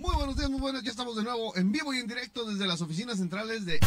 Muy buenos días, muy buenas, Ya estamos de nuevo en vivo y en directo desde las oficinas centrales de.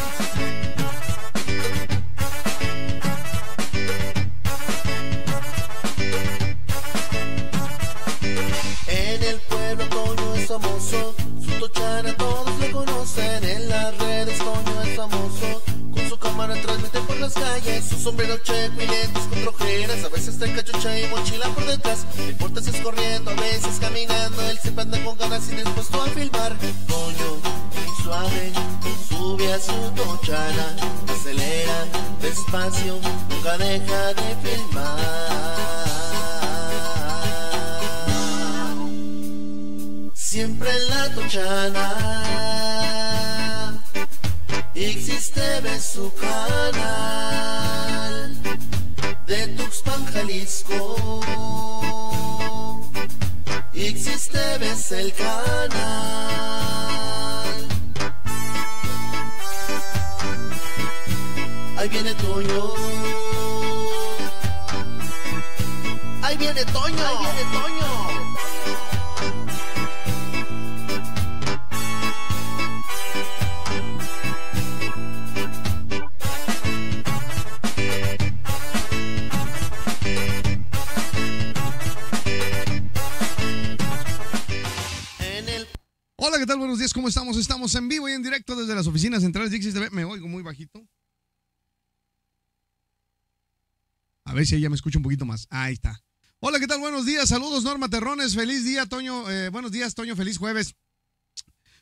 Y si me escucha un poquito más. Ahí está. Hola, ¿qué tal? Buenos días. Saludos, Norma Terrones. Feliz día, Toño. Eh, buenos días, Toño. Feliz jueves.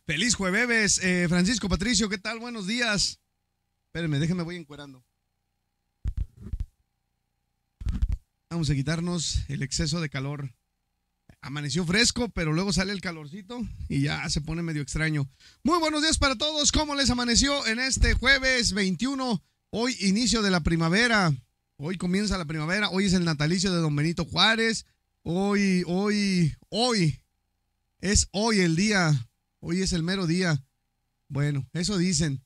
Feliz jueves. Eh, Francisco Patricio, ¿qué tal? Buenos días. Espérenme, déjenme, voy encuerando. Vamos a quitarnos el exceso de calor. Amaneció fresco, pero luego sale el calorcito y ya se pone medio extraño. Muy buenos días para todos. ¿Cómo les amaneció en este jueves 21? Hoy inicio de la primavera. Hoy comienza la primavera, hoy es el natalicio de Don Benito Juárez, hoy, hoy, hoy, es hoy el día, hoy es el mero día. Bueno, eso dicen.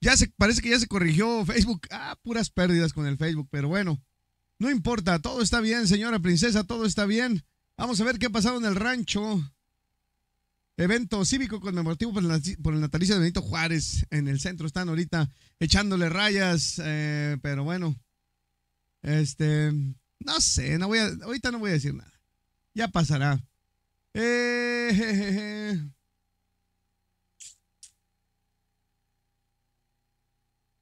Ya se, parece que ya se corrigió Facebook. Ah, puras pérdidas con el Facebook, pero bueno, no importa, todo está bien, señora princesa, todo está bien. Vamos a ver qué ha pasado en el rancho. Evento cívico conmemorativo por el, natalicio de Benito Juárez en el centro. Están ahorita echándole rayas, eh, pero bueno, este, no sé, no voy a, ahorita no voy a decir nada. Ya pasará. Eh, eh, eh.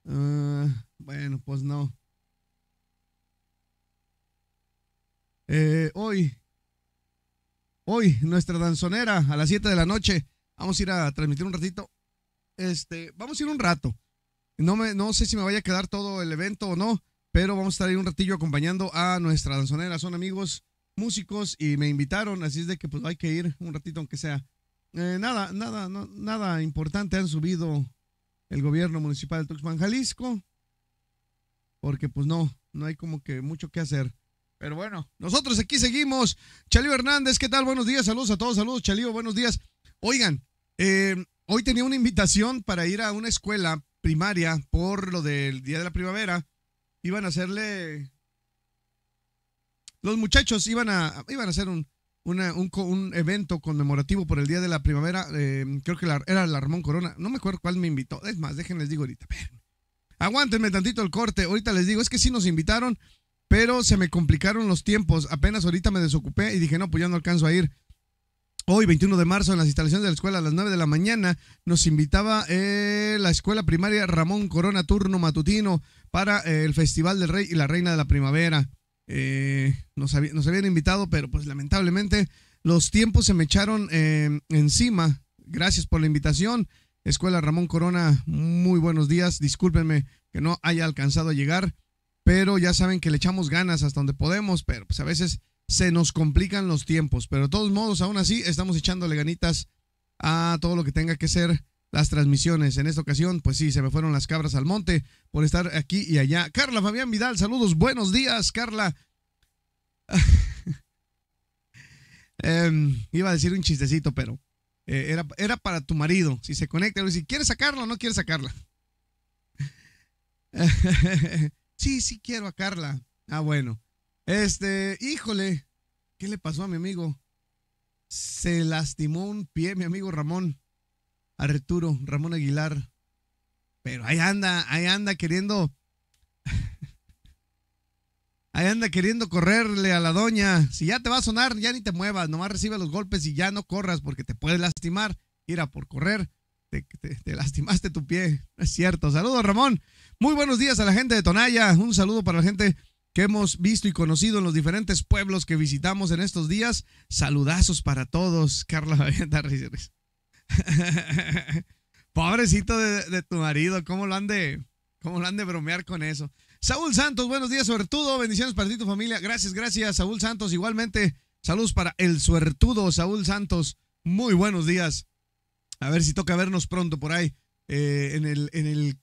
Ah, bueno, pues no. Eh, hoy, hoy, nuestra danzonera a las 7 de la noche. Vamos a ir a transmitir un ratito. Este, vamos a ir un rato. No, me, no sé si me vaya a quedar todo el evento o no pero vamos a estar ahí un ratillo acompañando a nuestra danzonera. Son amigos músicos y me invitaron, así es de que pues hay que ir un ratito aunque sea. Eh, nada, nada, nada importante han subido el gobierno municipal de Tuxpan, Jalisco, porque pues no, no hay como que mucho que hacer. Pero bueno, nosotros aquí seguimos. Chalío Hernández, ¿qué tal? Buenos días, saludos a todos, saludos Chalío, buenos días. Oigan, eh, hoy tenía una invitación para ir a una escuela primaria por lo del Día de la Primavera iban a hacerle. Los muchachos iban a, iban a hacer un, un, evento conmemorativo por el Día de la Primavera. Eh, creo que era la Ramón Corona. No me acuerdo cuál me invitó. Es más, déjenles digo ahorita. Aguántenme tantito el corte. Ahorita les digo, es que sí nos invitaron, pero se me complicaron los tiempos. Apenas ahorita me desocupé y dije, no, pues ya no alcanzo a ir. Hoy, 21 de marzo, en las instalaciones de la escuela a las 9 de la mañana, nos invitaba eh, la escuela primaria Ramón Corona Turno Matutino para eh, el Festival del Rey y la Reina de la Primavera. Eh, nos, nos, habían invitado, pero pues lamentablemente los tiempos se me echaron encima. Gracias por la invitación. Escuela Ramón Corona, muy buenos días. Discúlpenme que no haya alcanzado a llegar, pero ya saben que le echamos ganas hasta donde podemos, pero pues a veces se nos complican los tiempos. Pero de todos modos, aún así, estamos echándole ganitas a todo lo que tenga que ser las transmisiones. En esta ocasión, pues sí, se me fueron las cabras al monte por estar aquí y allá. Carla Fabián Vidal, saludos, buenos días, Carla. Em, iba a decir un chistecito, pero eh, era, era, para tu marido. Si se conecta, si quieres sacarla o no quieres sacarla. sí, sí quiero a Carla. Ah, bueno. Este, híjole, ¿qué le pasó a mi amigo? Se lastimó un pie, mi amigo Ramón. Arreturo, Ramón Aguilar. Pero ahí anda, ahí anda queriendo. ahí anda queriendo correrle a la doña. Si ya te va a sonar, ya ni te muevas. Nomás recibe los golpes y ya no corras porque te puedes lastimar. Mira, por correr, te, lastimaste tu pie. es cierto. Saludos, Ramón. Muy buenos días a la gente de Tonaya. Un saludo para la gente que hemos visto y conocido en los diferentes pueblos que visitamos en estos días. Saludazos para todos, Carla. Pobrecito de, tu marido, ¿cómo lo han de, bromear con eso? Saúl Santos, buenos días, suertudo. Bendiciones para ti, tu familia. Gracias, gracias, Saúl Santos. Igualmente, saludos para el suertudo, Saúl Santos. Muy buenos días. A ver si toca vernos pronto por ahí. Eh, en el, en el,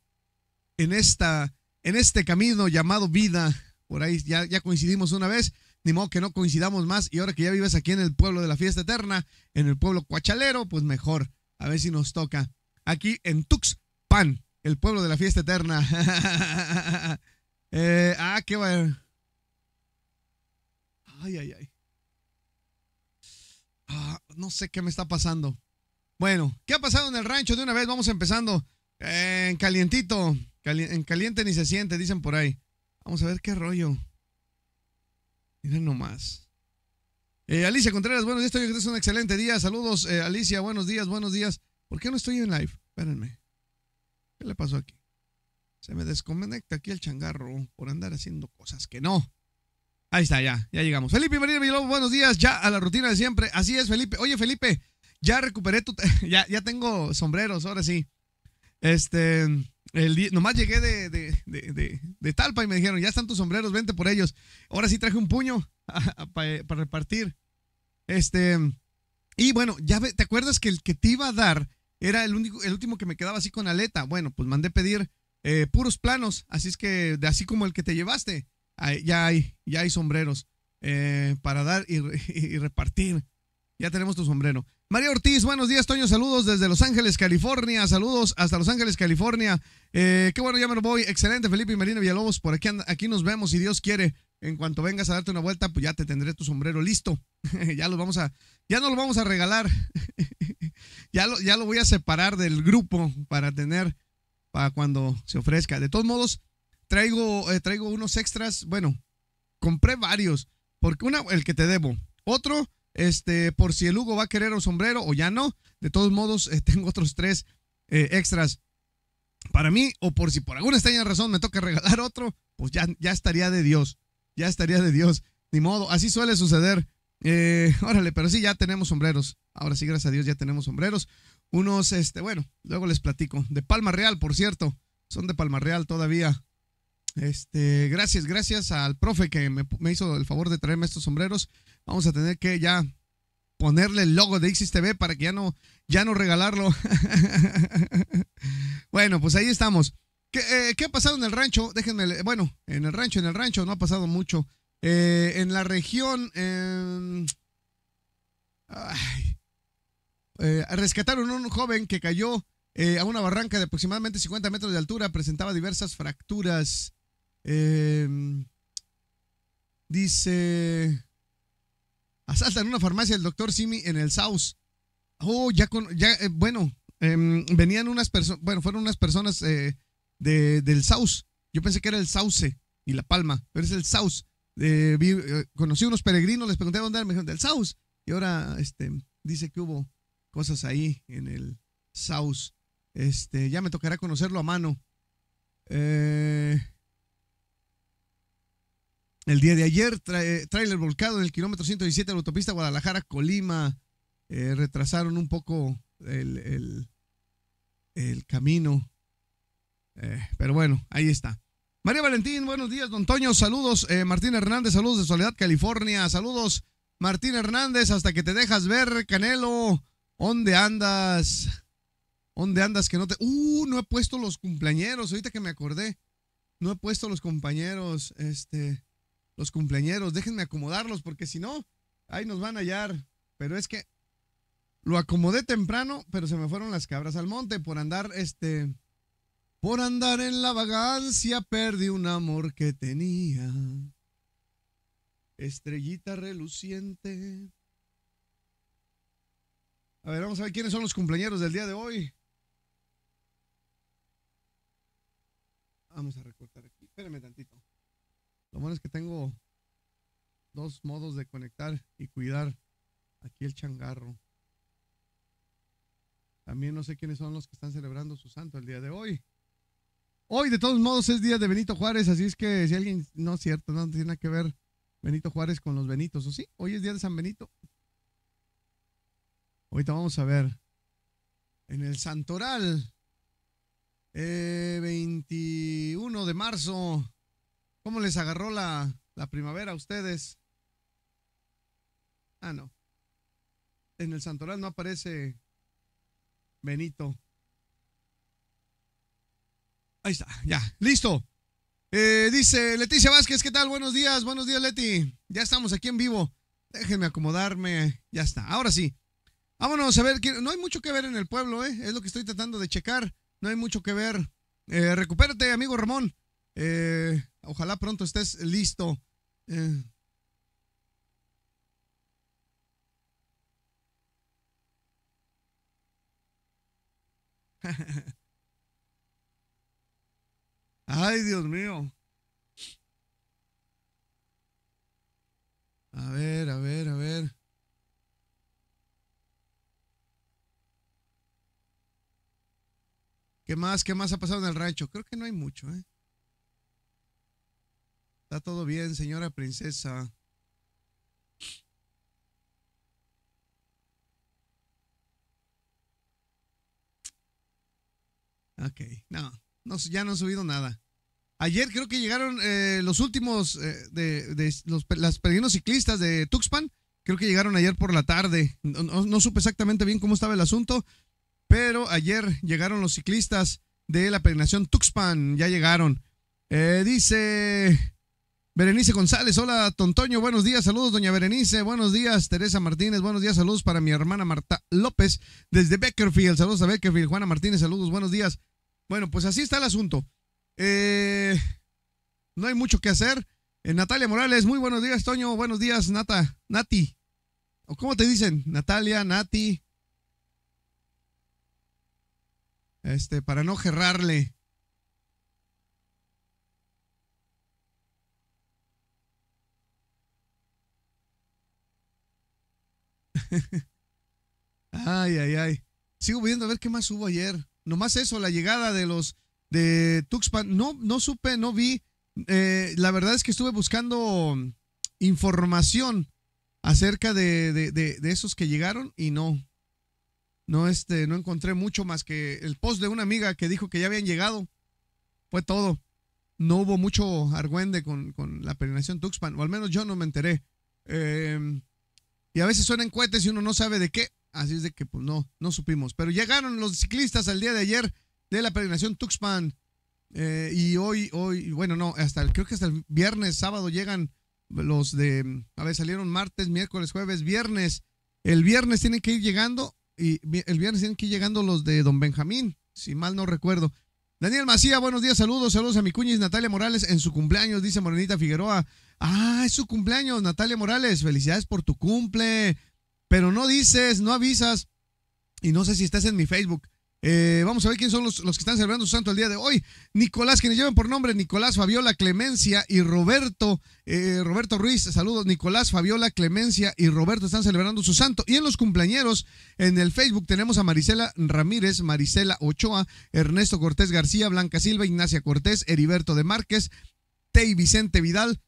en esta, en este camino llamado vida. Por ahí ya, coincidimos una vez, ni modo que no coincidamos más. Y ahora que ya vives aquí en el pueblo de la fiesta eterna, en el pueblo cuachalero, pues mejor. A ver si nos toca. Aquí en Tuxpan, el pueblo de la fiesta eterna. Eh, ah, qué bueno. Ay, ay, ay. Ah, no sé qué me está pasando. Bueno, ¿qué ha pasado en el rancho? De una vez vamos empezando. Eh, en calientito. en caliente ni se siente, dicen por ahí. Vamos a ver qué rollo. Miren nomás. Eh, Alicia Contreras, buenos días. es un excelente día. Saludos, eh, Alicia. Buenos días, buenos días. ¿Por qué no estoy en live? Espérenme. ¿Qué le pasó aquí? Se me desconecta aquí el changarro por andar haciendo cosas que no. Ahí está, ya, ya llegamos. Felipe María Villalobos, buenos días, ya a la rutina de siempre. Así es, Felipe. Oye, Felipe, ya recuperé tu. Ya, tengo sombreros, ahora sí. Este. El nomás llegué de, de Talpa y me dijeron, ya están tus sombreros, vente por ellos. Ahora sí traje un puño eh, para repartir. Este, y bueno, ya te acuerdas que el que te iba a dar era el, único, el último que me quedaba así con aleta. Bueno, pues mandé pedir eh, puros planos, así es que de así como el que te llevaste, ya hay, ya hay sombreros eh, para dar y, y repartir. Ya tenemos tu sombrero. María Ortiz, buenos días, Toño. Saludos desde Los Ángeles, California. Saludos hasta Los Ángeles, California. Eh, qué bueno, ya me lo voy. Excelente, Felipe y Marina Villalobos. Por aquí, aquí nos vemos, si Dios quiere. En cuanto vengas a darte una vuelta, pues ya te tendré tu sombrero listo. ya lo vamos a, ya no lo vamos a regalar. ya, lo, ya lo voy a separar del grupo para tener, para cuando se ofrezca. De todos modos, traigo, eh, traigo unos extras. Bueno, compré varios. Porque uno, el que te debo. Otro, este, por si el Hugo va a querer un sombrero o ya no. De todos modos, eh, tengo otros tres eh, extras para mí, o por si por alguna extraña razón me toca regalar otro, pues ya, ya estaría de Dios. Ya estaría de Dios. Ni modo, así suele suceder. Eh, órale, pero sí, ya tenemos sombreros. Ahora sí, gracias a Dios, ya tenemos sombreros. Unos, este, bueno, luego les platico. De Palma Real, por cierto. Son de Palma Real todavía. Este, gracias, gracias al profe que me hizo el favor de traerme estos sombreros vamos a tener que ya ponerle el logo de Ixis para que ya no, ya no regalarlo. bueno, pues ahí estamos. Eh, ¿Qué, ha pasado en el rancho? Déjenme, bueno, en el rancho, en el rancho no ha pasado mucho. Eh, en la región, em, eh, rescataron a un joven que cayó a una barranca de aproximadamente 50 metros de altura, presentaba diversas fracturas. Em, dice en una farmacia del doctor Simi en el South. Oh, ya con. Ya, eh, bueno, em, venían unas personas. Bueno, fueron unas personas eh, del South. Yo pensé que era el Sauce y La Palma, pero es el South. Conocí eh, conocí unos peregrinos, les pregunté dónde eran, me dijeron del Saus. Y ahora este, dice que hubo cosas ahí en el Saus. Este, ya me tocará conocerlo a mano. Eh el día de ayer. Tra trailer volcado en el kilómetro 117 de la autopista Guadalajara-Colima. Eh, retrasaron un poco el, camino. Eh, pero bueno, ahí está. María Valentín, buenos días, don Toño. Saludos, eh, Martín Hernández. Saludos de Soledad, California. Saludos, Martín Hernández. Hasta que te dejas ver, Canelo. ¿Dónde andas? ¿Dónde andas que no te.? Uh, no he puesto los cumpleañeros. Ahorita que me acordé. No he puesto los compañeros. Este los cumpleañeros, déjenme acomodarlos porque si no, ahí nos van a hallar. Pero es que lo acomodé temprano, pero se me fueron las cabras al monte por andar, este, por andar en la vagancia, perdí un amor que tenía. Estrellita reluciente. A ver, vamos a ver quiénes son los cumpleaños del día de hoy. Vamos a recortar aquí. Espérenme tantito. Lo bueno es que tengo dos modos de conectar y cuidar aquí el changarro. También no sé quiénes son los que están celebrando su santo el día de hoy. Hoy, de todos modos, es día de Benito Juárez, así es que si alguien, no cierto, no tiene nada que ver Benito Juárez con los Benitos, ¿o sí? Hoy es día de San Benito. Ahorita vamos a ver. En el Santoral, 21 eh, de marzo, ¿Cómo les agarró la, primavera a ustedes? Ah, no. En el santoral no aparece Benito. Ahí está, ya, listo. Eh, dice Leticia Vázquez, ¿qué tal? Buenos días, buenos días Leti. Ya estamos aquí en vivo. Déjenme acomodarme. Ya está, ahora sí. Vámonos a ver, no hay mucho que ver en el pueblo, ¿eh? es lo que estoy tratando de checar. No hay mucho que ver. Eh, recupérate, amigo Ramón. Eh, Ojalá pronto estés listo. Eh. Ay, Dios mío. A ver, a ver, a ver. ¿Qué más? ¿Qué más ha pasado en el rancho? Creo que no hay mucho, ¿eh? Está todo bien, señora princesa. Ok, no, no, ya no ha subido nada. Ayer creo que llegaron eh, los últimos eh, de, los, las peregrinos ciclistas de Tuxpan. Creo que llegaron ayer por la tarde. No, supe exactamente bien cómo estaba el asunto, pero ayer llegaron los ciclistas de la peregrinación Tuxpan. Ya llegaron. Eh, dice Berenice González, hola Tontoño, buenos días, saludos doña Berenice, buenos días Teresa Martínez, buenos días, saludos para mi hermana Marta López desde Beckerfield, saludos a Beckerfield, Juana Martínez, saludos, buenos días. Bueno, pues así está el asunto. Eh, no hay mucho que hacer. Eh, Natalia Morales, muy buenos días Toño, buenos días Nata, Nati. ¿O cómo te dicen? Natalia, Nati. Este, para no gerrarle. ay, ay, ay. Sigo viendo a ver qué más hubo ayer. Nomás eso, la llegada de los de Tuxpan. No, no supe, no vi. Eh, la verdad es que estuve buscando información acerca de, de, de, esos que llegaron y no. No, este, no encontré mucho más que el post de una amiga que dijo que ya habían llegado. Fue todo. No hubo mucho argüende con, con la peregrinación Tuxpan, o al menos yo no me enteré. Eh, y a veces suenan cohetes y uno no sabe de qué. Así es de que pues, no, no supimos. Pero llegaron los ciclistas al día de ayer de la peregrinación Tuxpan. Eh, y hoy, hoy, bueno, no, hasta creo que hasta el viernes, sábado llegan los de, a ver, salieron martes, miércoles, jueves, viernes. El viernes tienen que ir llegando y el viernes tienen que ir llegando los de Don Benjamín, si mal no recuerdo. Daniel Macía, buenos días, saludos, saludos a mi cuñiz Natalia Morales en su cumpleaños, dice Morenita Figueroa. Ah, es su cumpleaños, Natalia Morales. Felicidades por tu cumple. Pero no dices, no avisas. Y no sé si estás en mi Facebook. Eh, vamos a ver quiénes son los, que están celebrando su santo el día de hoy. Nicolás, quienes lleven por nombre Nicolás, Fabiola, Clemencia y Roberto. Eh, Roberto Ruiz, saludos. Nicolás, Fabiola, Clemencia y Roberto están celebrando su santo. Y en los cumpleañeros, en el Facebook tenemos a Marisela Ramírez, Marisela Ochoa, Ernesto Cortés García, Blanca Silva, Ignacia Cortés, Heriberto de Márquez, Tey Vicente Vidal,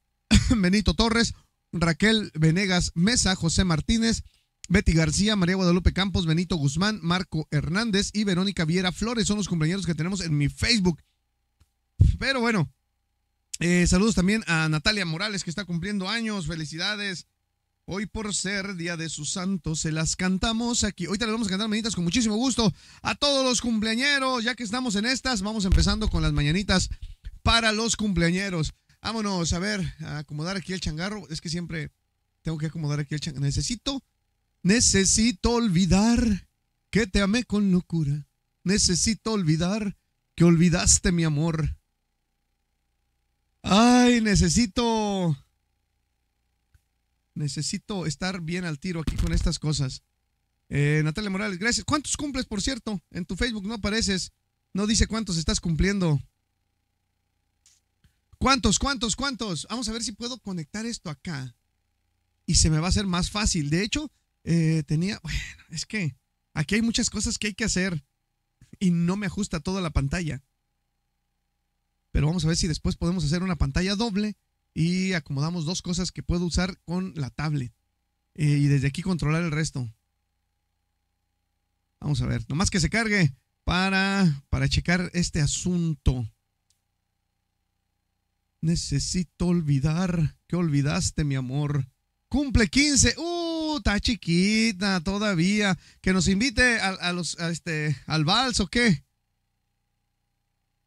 Benito Torres, Raquel Venegas Mesa, José Martínez, Betty García, María Guadalupe Campos, Benito Guzmán, Marco Hernández y Verónica Viera Flores son los compañeros que tenemos en mi Facebook. Pero bueno, eh, saludos también a Natalia Morales que está cumpliendo años. Felicidades. Hoy por ser Día de sus Santos, se las cantamos aquí. Ahorita las vamos a cantar mañanitas con muchísimo gusto a todos los cumpleañeros. Ya que estamos en estas, vamos empezando con las mañanitas para los cumpleañeros. Vámonos, a ver, a acomodar aquí el changarro. Es que siempre tengo que acomodar aquí el changarro. Necesito, necesito olvidar que te amé con locura. Necesito olvidar que olvidaste mi amor. Ay, necesito... Necesito estar bien al tiro aquí con estas cosas. Eh, Natalia Morales, gracias. ¿Cuántos cumples, por cierto? En tu Facebook no apareces. No dice cuántos estás cumpliendo. ¿Cuántos, cuántos, cuántos? Vamos a ver si puedo conectar esto acá. Y se me va a hacer más fácil. De hecho, eh, tenía... Bueno, es que aquí hay muchas cosas que hay que hacer. Y no me ajusta toda la pantalla. Pero vamos a ver si después podemos hacer una pantalla doble y acomodamos dos cosas que puedo usar con la tablet. Eh, y desde aquí controlar el resto. Vamos a ver, nomás que se cargue para, para checar este asunto. Necesito olvidar que olvidaste, mi amor. Cumple 15. ¡Uh! Está chiquita todavía. Que nos invite a, los, este, al vals o qué.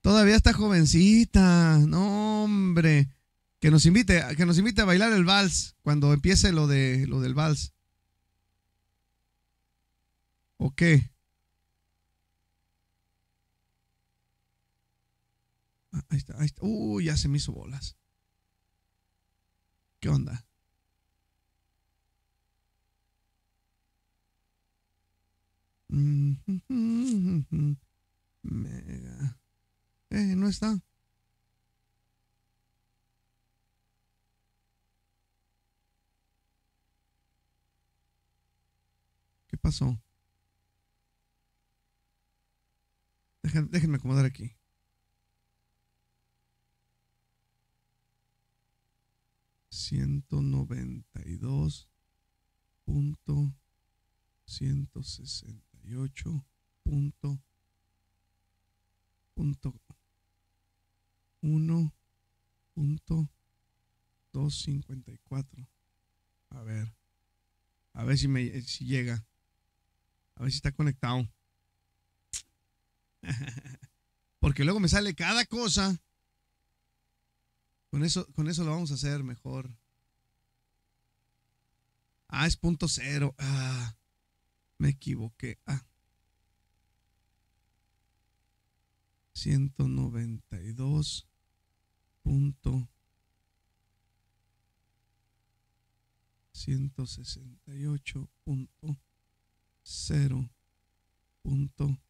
Todavía está jovencita. No, hombre. Que nos invite, que nos invite a bailar el vals cuando empiece lo, de, lo del vals. ¿O qué? Ah, ahí está, ahí está. Uh, ya se me hizo bolas. ¿Qué onda? Mm, mega. Eh, no está. ¿Qué pasó? déjenme acomodar aquí. 192 punto ocho punto punto 1 punto cuatro a ver a ver si me eh, si llega a ver si está conectado porque luego me sale cada cosa con eso, con eso lo vamos a hacer mejor. Ah, es punto cero. Ah, me equivoqué. Ah. 192 punto 168 punto 0 punto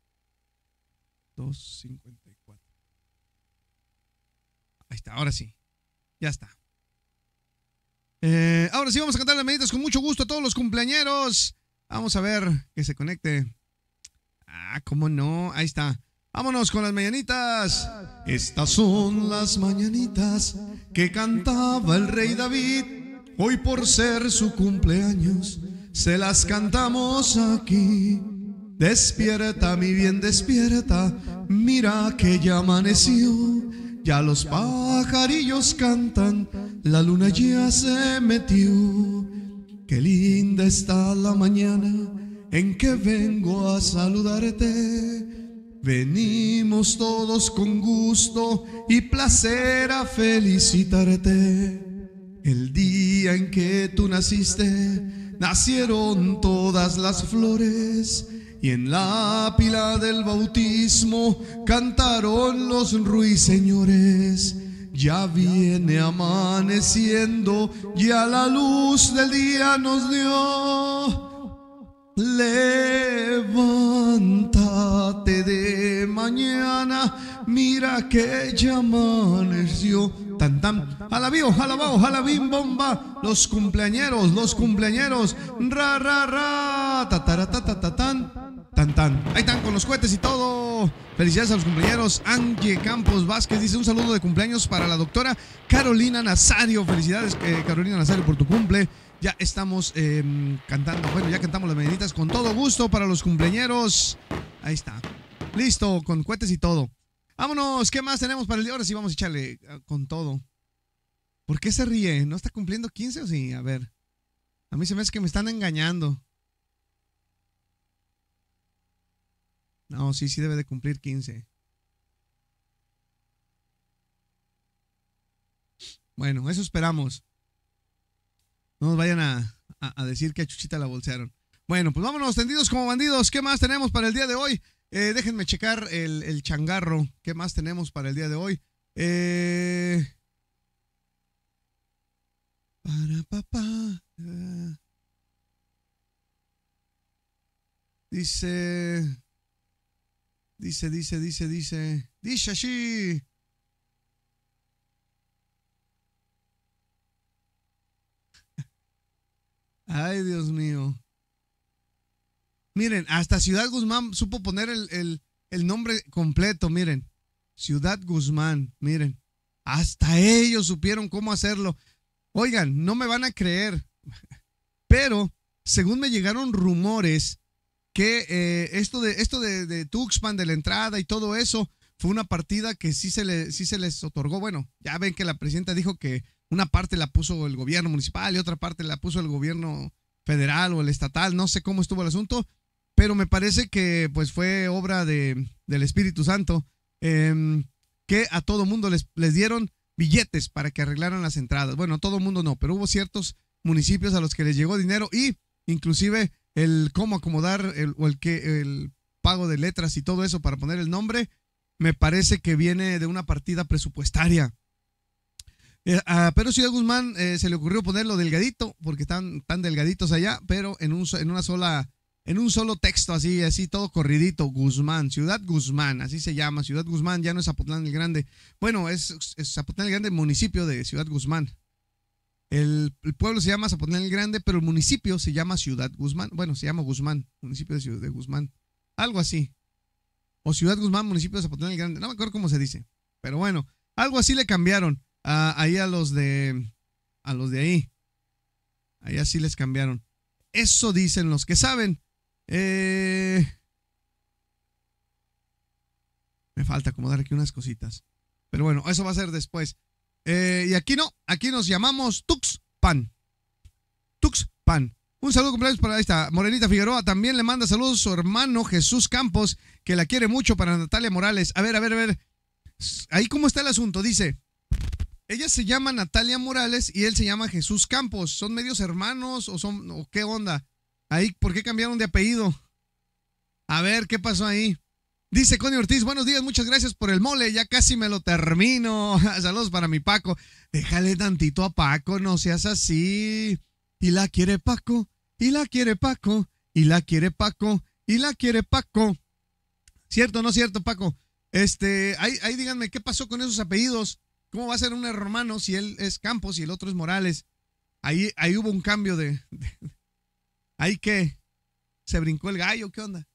254. Ahí está, ahora sí. Ya está. Eh, ahora sí vamos a cantar las mañanitas con mucho gusto a todos los cumpleañeros. Vamos a ver que se conecte. Ah, cómo no. Ahí está. Vámonos con las mañanitas. Estas son las mañanitas que cantaba el rey David. Hoy por ser su cumpleaños, se las cantamos aquí. Despierta, mi bien, despierta. Mira que ya amaneció. Ya los pajarillos cantan, la luna ya se metió. Qué linda está la mañana en que vengo a saludarte. Venimos todos con gusto y placer a felicitarte. El día en que tú naciste, nacieron todas las flores y en la pila del bautismo cantaron los ruiseñores. Ya viene amaneciendo, Y a la luz del día nos dio. Levántate de mañana, mira que ya amaneció. Tan tan, alabío, alabao, alabim bomba, los cumpleañeros, los cumpleañeros, ra ra ra, Ta ta ta tan Tan Ahí están con los cohetes y todo. Felicidades a los cumpleaños Angie Campos Vázquez dice un saludo de cumpleaños para la doctora Carolina Nazario. Felicidades, eh, Carolina Nazario, por tu cumple. Ya estamos em, cantando. Bueno, ya cantamos las medianitas con todo gusto para los cumpleaños. Ahí está. Listo, con cohetes y todo. Vámonos, ¿qué más tenemos para el día? Ahora sí vamos a echarle ah, con todo. ¿Por qué se ríe? ¿No está cumpliendo 15 o sí? A ver. A mí se me hace que me están engañando. No, sí, sí debe de cumplir 15. Bueno, eso esperamos. No nos vayan a, decir que a Chuchita la bolsearon. Bueno, pues vámonos tendidos como bandidos. ¿Qué más tenemos para el día de hoy? Eh, déjenme checar el, changarro. ¿Qué más tenemos para el día de hoy? Eh, para papá. Eh. Dice. Dice, dice, dice, dice. Dice Ay, Dios mío. Miren, hasta Ciudad Guzmán supo poner el, el nombre completo, miren. Ciudad Guzmán, miren. Hasta ellos supieron cómo hacerlo. Oigan, no me van a creer, pero según me llegaron rumores que eh, esto de esto de, Tuxpan, de la entrada y todo eso, fue una partida que sí se, sí se les otorgó. Bueno, ya ven que la presidenta dijo que una parte la puso el gobierno municipal y otra parte la puso el gobierno federal o el estatal, no sé cómo estuvo el asunto, pero me parece que pues fue obra de, del Espíritu Santo, em, que a todo mundo les, les dieron billetes para que arreglaran las entradas. Bueno, a todo mundo no, pero hubo ciertos municipios a los que les llegó dinero y inclusive el cómo acomodar el, o el, que, el pago de letras y todo eso para poner el nombre, me parece que viene de una partida presupuestaria. Eh, pero Ciudad Guzmán eh, se le ocurrió ponerlo delgadito, porque están tan delgaditos allá, pero en, un, en una sola, en un solo texto, así, así todo corridito, Guzmán, Ciudad Guzmán, así se llama, Ciudad Guzmán, ya no es Zapotlán el Grande. Bueno, es, es Zapotlán el Grande, municipio de Ciudad Guzmán. El, pueblo se llama Zapotlán el Grande, pero el municipio se llama Ciudad Guzmán. Bueno, se llama Guzmán, municipio de Ciudad de Guzmán. Algo así. O Ciudad Guzmán, municipio de Zapotlán el Grande. No me acuerdo cómo se dice. Pero bueno, algo así le cambiaron a, ahí a los de a los de ahí. Ahí así les cambiaron. Eso dicen los que saben. Eh, me falta acomodar aquí unas cositas. Pero bueno, eso va a ser después. Eh, y aquí no, Aquí nos llamamos Tuxpan. Tuxpan. Un saludo cumpleaños para esta Morenita Figueroa. También le manda saludos a su hermano Jesús Campos, que la quiere mucho para Natalia Morales. A ver, a ver, a ver. Ahí cómo está el asunto. Dice, ella se llama Natalia Morales y él se llama Jesús Campos. ¿Son medios hermanos o son o qué onda? Ahí, ¿por qué cambiaron de apellido? A ver, ¿qué pasó ahí? Dice Connie Ortiz, buenos días, muchas gracias por el mole, ya casi me lo termino. Saludos para mi Paco. Déjale tantito a Paco, no seas así. Y la quiere Paco, y la quiere Paco, y la quiere Paco, y la quiere Paco. ¿Cierto no cierto, Paco? Este, ahí, díganme, ¿qué pasó con esos apellidos? ¿Cómo va a ser un hermano si él es Campos y el otro es Morales? Ahí, ahí hubo un cambio de, de... ¿Ahí qué? ¿Se brincó el gallo? ¿Qué onda?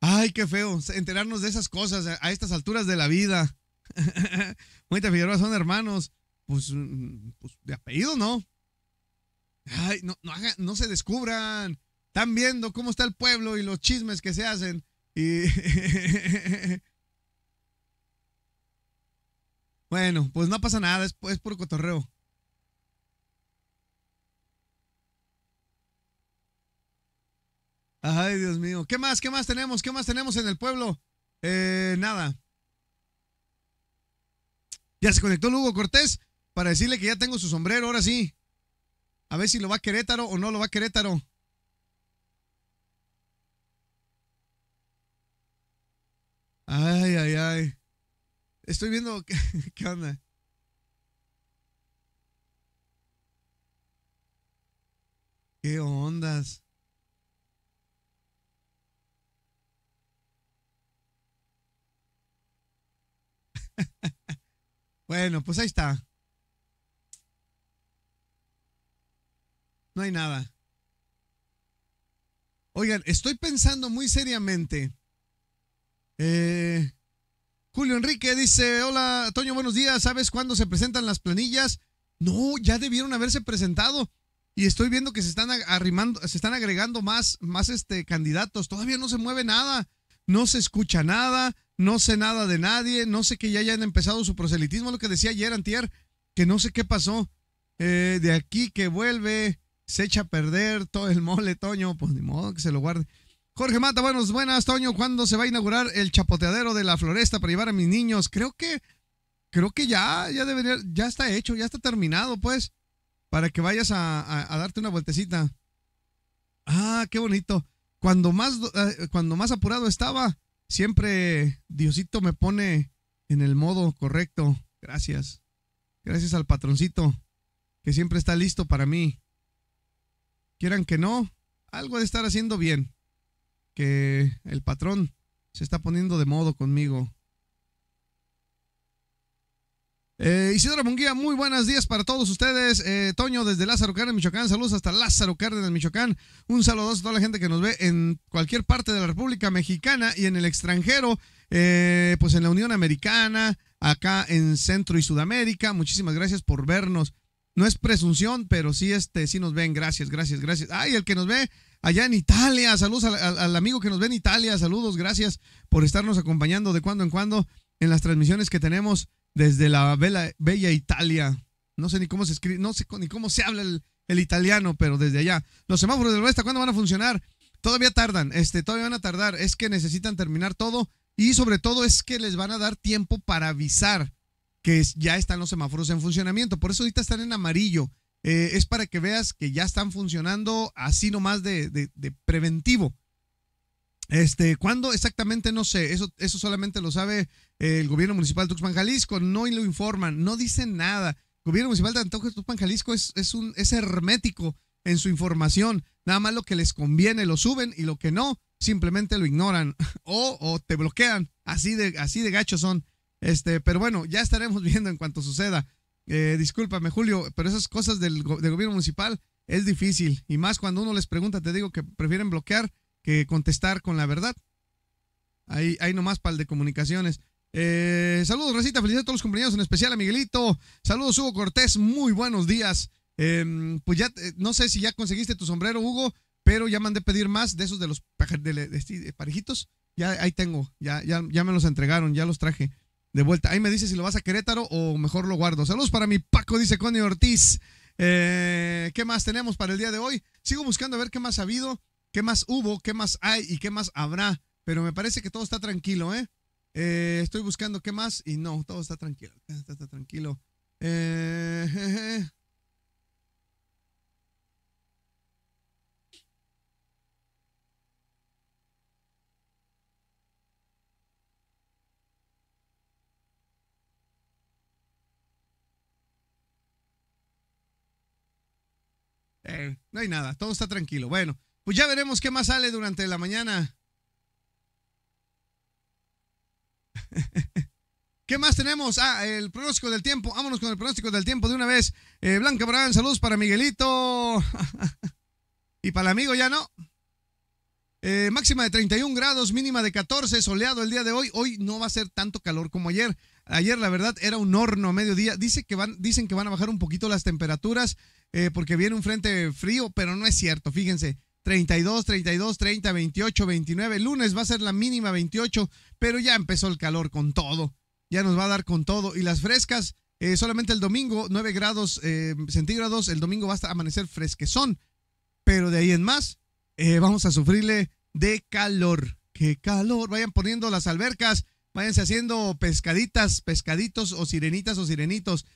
Ay, qué feo enterarnos de esas cosas a estas alturas de la vida. Muita Figueroa son hermanos. Pues, mm, pues, de apellido, ¿no? Ay, no, se descubran. Están viendo cómo está el pueblo y los chismes que se hacen. Y. bueno, pues no pasa nada, es, es puro cotorreo. Ay, Dios mío. ¿Qué más? ¿Qué más tenemos? ¿Qué más tenemos en el pueblo? Eh, nada. Ya se conectó Lugo Cortés para decirle que ya tengo su sombrero, ahora sí. A ver si lo va a Querétaro o no lo va a Querétaro. Ay, ay, ay. Estoy viendo qué onda. ¿Qué ondas? bueno, pues ahí está. No hay nada. Oigan, estoy pensando muy seriamente. Eh, Julio Enrique dice, hola, Toño, buenos días. ¿Sabes cuándo se presentan las planillas? No, ya debieron haberse presentado. Y estoy viendo que se están arrimando, se están agregando más, más este, candidatos. Todavía no se mueve nada, no se escucha nada, no sé nada de nadie, no sé que ya hayan empezado su proselitismo, lo que decía ayer Antier, que no sé qué pasó. Eh, de aquí que vuelve, se echa a perder todo el mole, Toño, pues ni modo que se lo guarde. Jorge Mata, buenos, buenas, Toño, ¿cuándo se va a inaugurar el chapoteadero de la floresta para llevar a mis niños? Creo que, creo que ya, ya debería, ya está hecho, ya está terminado, pues, para que vayas a, a darte una vueltecita. Ah, qué bonito. Cuando más, eh, cuando más apurado estaba, Siempre Diosito me pone en el modo correcto. Gracias. Gracias al patroncito, que siempre está listo para mí. Quieran que no, algo de estar haciendo bien. Que el patrón se está poniendo de modo conmigo. Eh, Isidora Munguía, muy buenos días para todos ustedes. Eh, Toño, desde Lázaro Cárdenas, Michoacán. Saludos hasta Lázaro Cárdenas, Michoacán. Un saludo a toda la gente que nos ve en cualquier parte de la República Mexicana y en el extranjero, eh, pues en la Unión Americana, acá en Centro y Sudamérica. Muchísimas gracias por vernos. No es presunción, pero sí, este, sí nos ven. Gracias, gracias, gracias. Ay, el que nos ve allá en Italia. Saludos al, al amigo que nos ve en Italia. Saludos, gracias por estarnos acompañando de cuando en cuando en las transmisiones que tenemos desde la bella, Italia. No sé ni cómo se escribe, no sé ni cómo se habla el, italiano, pero desde allá. Los semáforos del oeste, ¿cuándo van a funcionar? Todavía tardan, este, todavía van a tardar. Es que necesitan terminar todo y sobre todo es que les van a dar tiempo para avisar que ya están los semáforos en funcionamiento. Por eso ahorita están en amarillo. Eh, es para que veas que ya están funcionando así nomás de, de preventivo. Este, ¿Cuándo exactamente? No sé. Eso, eso solamente lo sabe eh, el gobierno municipal de Tuxpan, Jalisco. No lo informan, no dicen nada. El gobierno municipal de Antojo Tuxpan, Jalisco es, un, es hermético en su información. Nada más lo que les conviene lo suben y lo que no, simplemente lo ignoran o, te bloquean. Así de, así de gachos son. Este, pero bueno, ya estaremos viendo en cuanto suceda. Eh, discúlpame, Julio, pero esas cosas del, gobierno municipal es difícil. Y más cuando uno les pregunta, te digo que prefieren bloquear que contestar con la verdad. Ahí, ahí nomás para el de comunicaciones. Eh, saludos, Recita. Felicidades a todos los compañeros, en especial a Miguelito. Saludos, Hugo Cortés. Muy buenos días. Em, pues ya, eh, no sé si ya conseguiste tu sombrero, Hugo, pero ya mandé pedir más de esos de los parejitos. Ya ahí tengo, ya, ya, ya me los entregaron, ya los traje de vuelta. Ahí me dice si lo vas a Querétaro o mejor lo guardo. Saludos para mi Paco, dice Connie Ortiz. Eh, ¿Qué más tenemos para el día de hoy? Sigo buscando a ver qué más ha habido qué más hubo, qué más hay y qué más habrá. Pero me parece que todo está tranquilo, ¿eh? eh estoy buscando qué más y no, todo está tranquilo. Está, tranquilo. Eh, eh, no hay nada, todo está tranquilo. Bueno, pues ya veremos qué más sale durante la mañana. ¿Qué más tenemos? Ah, el pronóstico del tiempo. Vámonos con el pronóstico del tiempo de una vez. Eh, Blanca Brán, saludos para Miguelito. y para el amigo ya no. Eh, máxima de 31 grados, mínima de 14, soleado el día de hoy. Hoy no va a ser tanto calor como ayer. Ayer, la verdad, era un horno a mediodía. dicen que van a bajar un poquito las temperaturas eh, porque viene un frente frío, pero no es cierto. Fíjense, 32, 32, 30, 28, 29. lunes va a ser la mínima 28, pero ya empezó el calor con todo. Ya nos va a dar con todo. Y las frescas, eh, solamente el domingo, 9 grados eh, centígrados. El domingo va a amanecer fresquezón. Pero de ahí en más, eh, vamos a sufrirle de calor. ¡Qué calor! Vayan poniendo las albercas, váyanse haciendo pescaditas, pescaditos o sirenitas o sirenitos.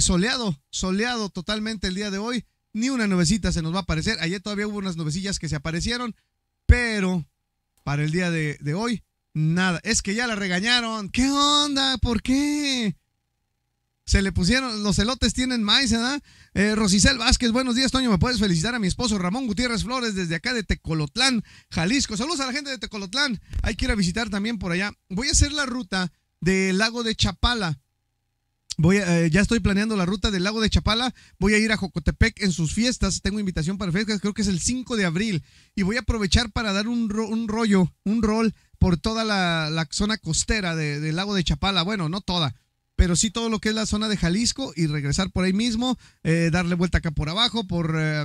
soleado, soleado totalmente el día de hoy ni una nuevecita se nos va a aparecer. Ayer todavía hubo unas nubecillas que se aparecieron, pero para el día de, hoy, nada. Es que ya la regañaron. ¿Qué onda? ¿Por qué? Se le pusieron, los elotes tienen maíz, ¿verdad? Eh, Rosicel Vázquez, buenos días, Toño. ¿Me puedes felicitar a mi esposo Ramón Gutiérrez Flores desde acá de Tecolotlán, Jalisco? Saludos a la gente de Tecolotlán. Hay que ir a visitar también por allá. Voy a hacer la ruta del lago de Chapala. Voy eh, ya estoy planeando la ruta del lago de Chapala. Voy a ir a Jocotepec en sus fiestas. Tengo invitación para fiestas, creo que es el 5 de abril. Y voy a aprovechar para dar un, rollo, un rol por toda la, zona costera del lago de Chapala. Bueno, no toda, pero sí todo lo que es la zona de Jalisco y regresar por ahí mismo, eh, darle vuelta acá por abajo, por... Eh,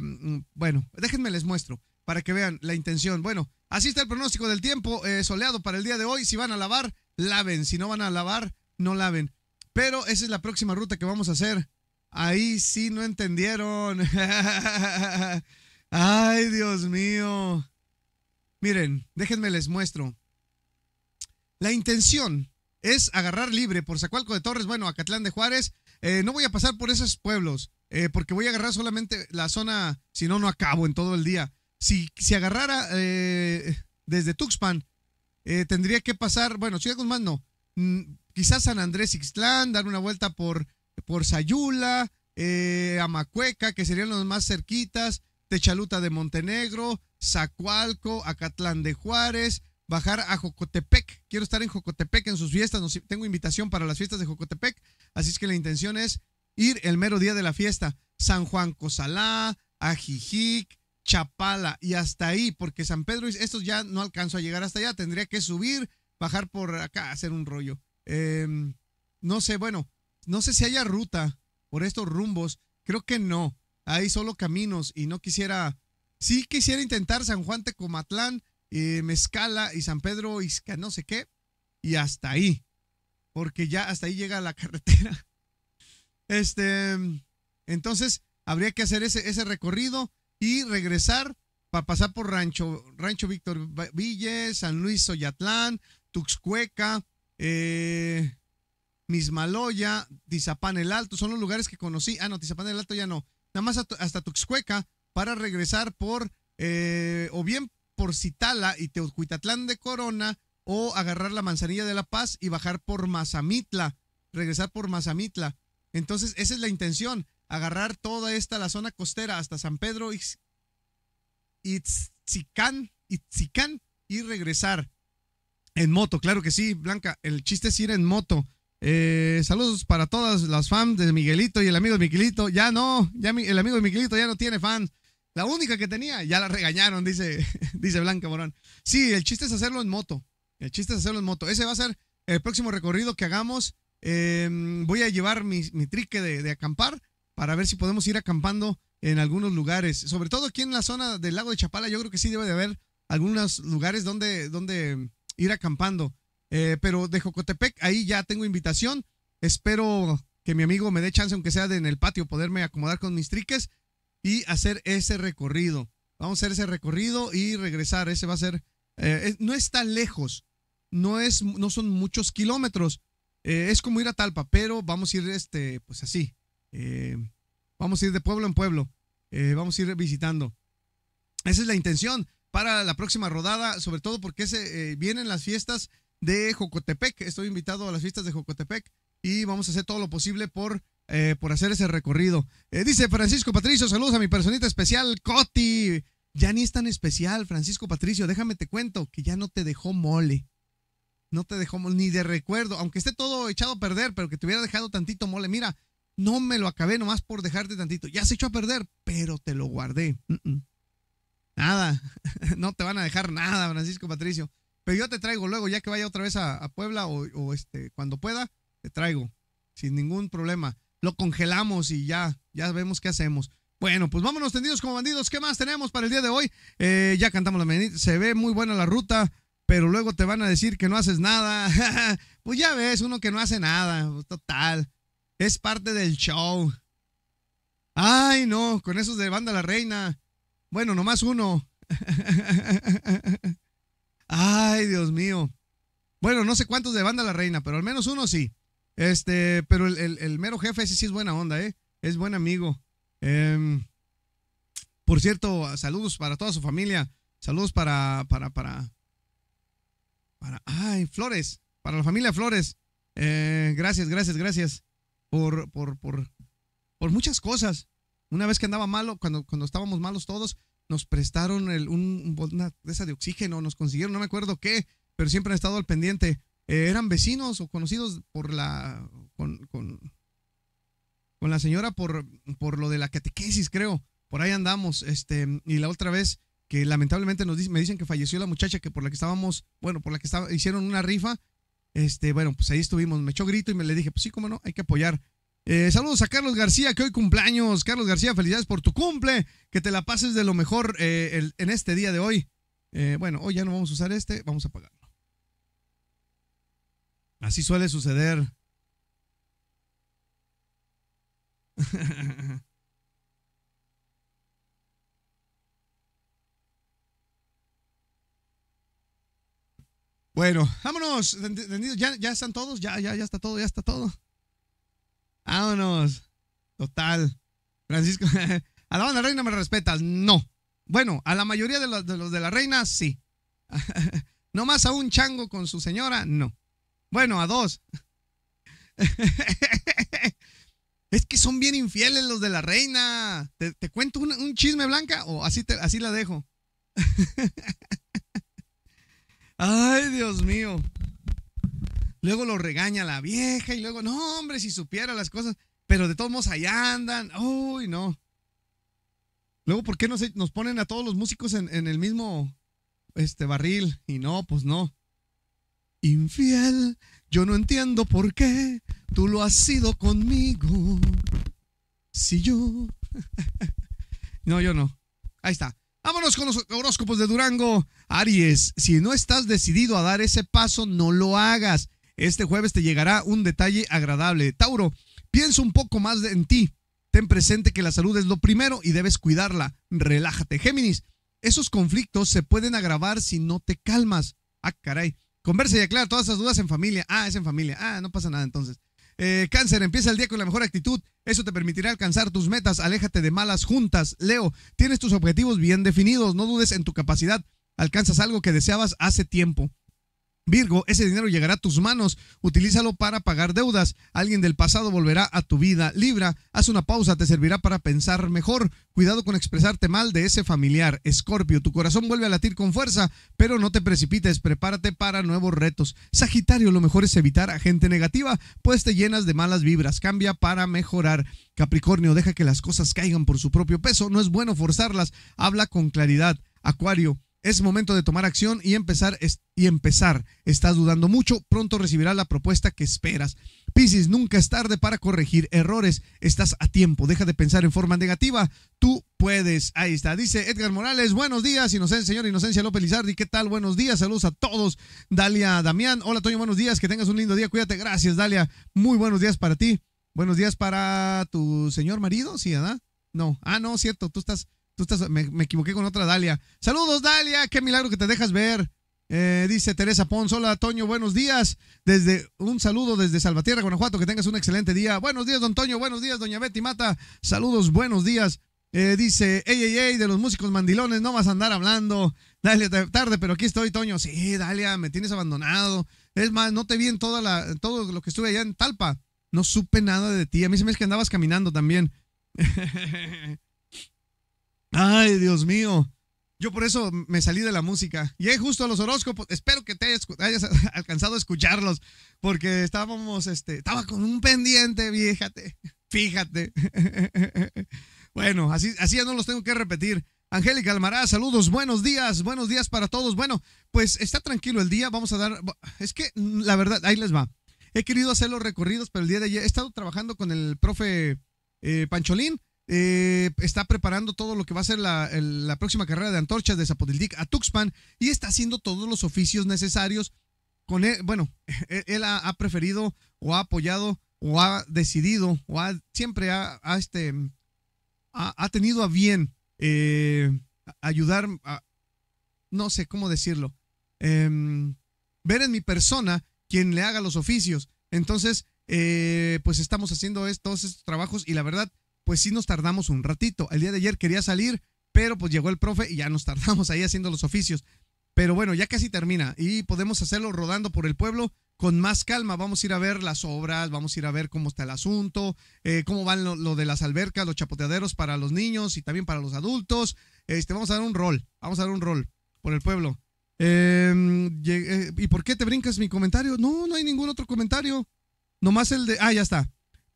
bueno, déjenme les muestro para que vean la intención. Bueno, así está el pronóstico del tiempo soleado para el día de hoy. Si van a lavar, laven. Si no van a lavar, no laven. Pero esa es la próxima ruta que vamos a hacer. Ahí sí no entendieron. Ay, Dios mío. Miren, déjenme les muestro. La intención es agarrar libre por Zacualco de Torres, bueno, Acatlán de Juárez. Eh, no voy a pasar por esos pueblos, eh, porque voy a agarrar solamente la zona, si no, no acabo en todo el día. Si, si agarrara eh, desde Tuxpan, tendría que pasar, bueno, Ciudad Guzmán no. Mm, quizás San Andrés Ixtlán, dar una vuelta por, por Sayula, eh, Amacueca, que serían los más cerquitas, Techaluta de Montenegro, Zacualco, Acatlán de Juárez, bajar a Jocotepec. Quiero estar en Jocotepec en sus fiestas, tengo invitación para las fiestas de Jocotepec, así es que la intención es ir el mero día de la fiesta. San Juan Cosalá, Ajijic, Chapala y hasta ahí, porque San Pedro, estos ya no alcanzo a llegar hasta allá, tendría que subir, bajar por acá, hacer un rollo. Em, no sé, bueno, no sé si haya ruta por estos rumbos. Creo que no. Hay solo caminos y no quisiera. Sí quisiera intentar San Juan Tecomatlán, y eh, Mezcala y San Pedro Isca, no sé qué. Y hasta ahí. Porque ya hasta ahí llega la carretera. Este. Entonces, habría que hacer ese, recorrido y regresar para pasar por Rancho, Rancho Víctor Ville, San Luis Soyatlán, Tuxcueca, eh, Mismaloya, Tizapán el Alto, son los lugares que conocí. Ah, no, Tizapán el Alto ya no. Nada más hasta Tuxcueca para regresar por, eh, o bien por Citala y Teucuitatlán de Corona, o agarrar la manzanilla de La Paz y bajar por Mazamitla, regresar por Mazamitla. Entonces, esa es la intención, agarrar toda esta, la zona costera hasta San Pedro, y Itzicán, Itzicán y regresar. En moto, claro que sí, Blanca. El chiste es ir en moto. Eh, saludos para todas las fans de Miguelito y el amigo de Miguelito. Ya no, ya el amigo de Miguelito ya no tiene fans. La única que tenía, ya la regañaron, dice, dice Blanca Morán. Sí, el chiste es hacerlo en moto. El chiste es hacerlo en moto. Ese va a ser el próximo recorrido que hagamos. Em, voy a llevar mi, trique de, de, acampar para ver si podemos ir acampando en algunos lugares. Sobre todo aquí en la zona del lago de Chapala, yo creo que sí debe de haber algunos lugares donde, donde ir acampando. Eh, pero de Jocotepec, ahí ya tengo invitación. Espero que mi amigo me dé chance, aunque sea de en el patio, poderme acomodar con mis triques y hacer ese recorrido. Vamos a hacer ese recorrido y regresar. Ese va a ser. Eh, no es tan lejos. No, es, no son muchos kilómetros. Eh, es como ir a Talpa, pero vamos a ir este, pues así. vamos a ir de pueblo en pueblo. vamos a ir visitando. Esa es la intención para la próxima rodada, sobre todo porque eh, vienen las fiestas de Jocotepec. Estoy invitado a las fiestas de Jocotepec y vamos a hacer todo lo posible por, eh, por hacer ese recorrido. Eh, dice Francisco Patricio, saludos a mi personita especial, Coti. Ya ni es tan especial, Francisco Patricio. Déjame te cuento que ya no te dejó mole. No te dejó mole, ni de recuerdo. Aunque esté todo echado a perder, pero que te hubiera dejado tantito mole. Mira, no me lo acabé nomás por dejarte tantito. Ya se echó a perder, pero te lo guardé. Nada, no te van a dejar nada, Francisco Patricio. Pero yo te traigo luego, ya que vaya otra vez a, Puebla o, este, cuando pueda, te traigo, sin ningún problema. Lo congelamos y ya, ya vemos qué hacemos. Bueno, pues vámonos tendidos como bandidos. ¿Qué más tenemos para el día de hoy? Eh, ya cantamos la menita, Se ve muy buena la ruta, pero luego te van a decir que no haces nada. pues ya ves, uno que no hace nada. Pues total. Es parte del show. Ay, no, con esos de Banda La Reina. Bueno, nomás uno. Ay, Dios mío. Bueno, no sé cuántos de banda la reina, pero al menos uno sí. Este, pero el, mero jefe ese sí es buena onda, ¿eh? Es buen amigo. Em, por cierto, saludos para toda su familia. Saludos para, para, para, para, ay, Flores, para la familia Flores. Eh, gracias, gracias, gracias por, por, por, por muchas cosas. Una vez que andaba malo, cuando, cuando estábamos malos todos, nos prestaron un, una de esa de oxígeno, nos consiguieron, no me acuerdo qué, pero siempre han estado al pendiente. Eh, eran vecinos o conocidos por la. con, con, la señora por, por lo de la catequesis, creo. Por ahí andamos. Este, y la otra vez que lamentablemente nos dice, me dicen que falleció la muchacha que por la que estábamos, bueno, por la que estaba, hicieron una rifa. Este, bueno, pues ahí estuvimos, me echó grito y me le dije, pues sí, cómo no, hay que apoyar. Eh, saludos a Carlos García, que hoy cumpleaños. Carlos García, felicidades por tu cumple. Que te la pases de lo mejor eh, en este día de hoy. Eh, bueno, hoy ya no vamos a usar este, vamos a apagarlo. Así suele suceder. bueno, vámonos. ¿Ya, ya están todos, ya, ya, ya está todo, ya está todo. Vámonos. Total. Francisco, a la banda reina me respetas. No. Bueno, a la mayoría de los de, la reina, sí. no más a un chango con su señora, no. Bueno, a dos. es que son bien infieles los de la reina. ¿Te, cuento un, chisme blanca o así, así la dejo? Ay, Dios mío luego lo regaña la vieja y luego, no, hombre, si supiera las cosas, pero de todos modos allá andan. Uy, no. Luego, ¿por qué nos, nos ponen a todos los músicos en, el mismo este, barril? Y no, pues no. Infiel, yo no entiendo por qué tú lo has sido conmigo. Si yo. no, yo no. Ahí está. Vámonos con los horóscopos de Durango. Aries, si no estás decidido a dar ese paso, no lo hagas. Este jueves te llegará un detalle agradable. Tauro, piensa un poco más en ti. Ten presente que la salud es lo primero y debes cuidarla. Relájate. Géminis, esos conflictos se pueden agravar si no te calmas. Ah, caray. Conversa y aclara todas esas dudas en familia. Ah, es en familia. Ah, no pasa nada entonces. Eh, cáncer, empieza el día con la mejor actitud. Eso te permitirá alcanzar tus metas. Aléjate de malas juntas. Leo, tienes tus objetivos bien definidos. No dudes en tu capacidad. Alcanzas algo que deseabas hace tiempo. Virgo, ese dinero llegará a tus manos. Utilízalo para pagar deudas. Alguien del pasado volverá a tu vida. Libra, haz una pausa, te servirá para pensar mejor. Cuidado con expresarte mal de ese familiar. Escorpio, tu corazón vuelve a latir con fuerza, pero no te precipites. Prepárate para nuevos retos. Sagitario, lo mejor es evitar a gente negativa, pues te llenas de malas vibras. Cambia para mejorar. Capricornio, deja que las cosas caigan por su propio peso. No es bueno forzarlas. Habla con claridad. Acuario, es momento de tomar acción y empezar, y empezar. Estás dudando mucho, pronto recibirás la propuesta que esperas. Piscis, nunca es tarde para corregir errores. Estás a tiempo, deja de pensar en forma negativa. Tú puedes. Ahí está. Dice Edgar Morales, buenos días, señor Inocencia López Lizardi. ¿Qué tal? Buenos días, saludos a todos. Dalia Damián, hola Toño, buenos días, que tengas un lindo día. Cuídate, gracias, Dalia. Muy buenos días para ti. Buenos días para tu señor marido, sí, ¿verdad? No. Ah, no, cierto, tú estás Tú estás, me, equivoqué con otra Dalia. Saludos, Dalia. Qué milagro que te dejas ver. Eh, dice Teresa Pons. Hola, Toño. Buenos días. Desde Un saludo desde Salvatierra, Guanajuato. Que tengas un excelente día. Buenos días, don Toño. Buenos días, doña Betty Mata. Saludos, buenos días. Eh, dice, ey, de los músicos mandilones, no vas a andar hablando. Dalia, tarde, pero aquí estoy, Toño. Sí, Dalia, me tienes abandonado. Es más, no te vi en toda la, todo lo que estuve allá en Talpa. No supe nada de ti. A mí se me es que andabas caminando también. Ay, Dios mío. Yo por eso me salí de la música. y es justo a los horóscopos. Espero que te hayas alcanzado a escucharlos. Porque estábamos, este, estaba con un pendiente, fíjate. Fíjate. bueno, así, así ya no los tengo que repetir. Angélica Almaraz, saludos, buenos días, buenos días para todos. Bueno, pues está tranquilo el día, vamos a dar. Es que mm, la verdad, ahí les va. He querido hacer los recorridos, pero el día de ayer he estado trabajando con el profe eh, Pancholín eh, está preparando todo lo que va a ser la, próxima carrera de antorchas de Zapotitlán a Tuxpan y está haciendo todos los oficios necesarios. Con él, bueno, él, ha, preferido o ha apoyado o ha decidido o ha, siempre ha, este, ha, tenido a bien eh, ayudar a, no sé cómo decirlo, em, ver en mi persona quien le haga los oficios. Entonces, eh, pues estamos haciendo todos estos trabajos y la verdad, pues sí nos tardamos un ratito. El día de ayer quería salir, pero pues llegó el profe y ya nos tardamos ahí haciendo los oficios. Pero bueno, ya casi termina y podemos hacerlo rodando por el pueblo con más calma. Vamos a ir a ver las obras, vamos a ir a ver cómo está el asunto, eh, cómo van lo, de las albercas, los chapoteaderos para los niños y también para los adultos. Este, vamos a dar un rol, vamos a dar un rol por el pueblo. Em, eh, ¿Y por qué te brincas mi comentario? No, no hay ningún otro comentario. Nomás el de... Ah, ya está.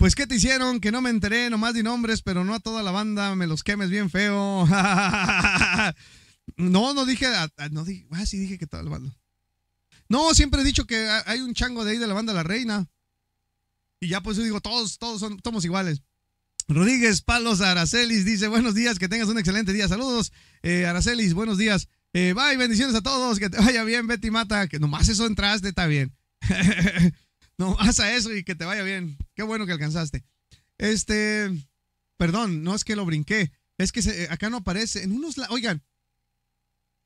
Pues, ¿qué te hicieron? Que no me enteré nomás de nombres, pero no a toda la banda, me los quemes bien feo. no, no dije, no dije, ah, sí dije que tal la banda. No, siempre he dicho que hay un chango de ahí de la banda La Reina. Y ya pues yo digo, todos, todos somos iguales. Rodríguez Palos Aracelis dice, buenos días, que tengas un excelente día. Saludos, eh, Aracelis, buenos días. Eh, bye, bendiciones a todos, que te vaya bien, Betty Mata, que nomás eso entraste, está bien. No, haz a eso y que te vaya bien. Qué bueno que alcanzaste. Este, perdón, no es que lo brinqué. Es que se, eh, acá no aparece. En unos, oigan,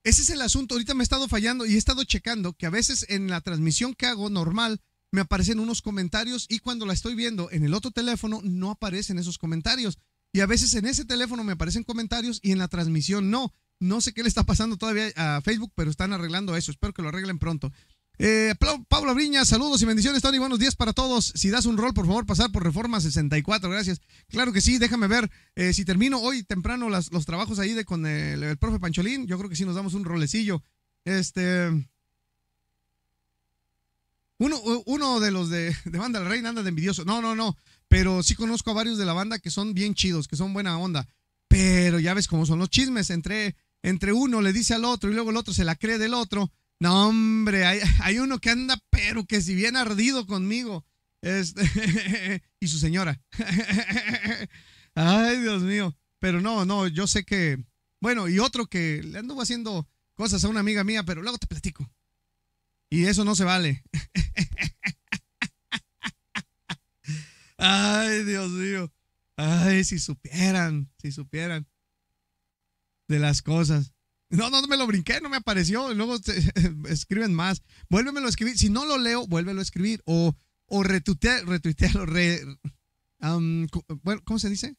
ese es el asunto. Ahorita me he estado fallando y he estado checando que a veces en la transmisión que hago normal me aparecen unos comentarios y cuando la estoy viendo en el otro teléfono no aparecen esos comentarios. Y a veces en ese teléfono me aparecen comentarios y en la transmisión no. No sé qué le está pasando todavía a Facebook, pero están arreglando eso. Espero que lo arreglen pronto. Eh, Pablo Briña, saludos y bendiciones, Tony. Buenos días para todos. Si das un rol, por favor, pasar por Reforma 64. Gracias. Claro que sí, déjame ver. Eh, si termino hoy temprano los trabajos ahí de, con el, profe Pancholín, yo creo que sí nos damos un rolecillo. Este. Uno, uno de los de, Banda La Reina anda de envidioso. No, no, no. Pero sí conozco a varios de la banda que son bien chidos, que son buena onda. Pero ya ves cómo son los chismes. Entre, entre uno le dice al otro y luego el otro se la cree del otro no, hombre, hay, uno que anda, pero que si bien ardido conmigo. Este, y su señora. Ay, Dios mío. Pero no, no, yo sé que. Bueno, y otro que le anduvo haciendo cosas a una amiga mía, pero luego te platico. Y eso no se vale. Ay, Dios mío. Ay, si supieran, si supieran de las cosas. No, no, no me lo brinqué, no me apareció. Luego escriben más. Vuélvemelo a escribir. Si no lo leo, vuélvelo a escribir. O, o retuitea. re, ¿cómo se dice?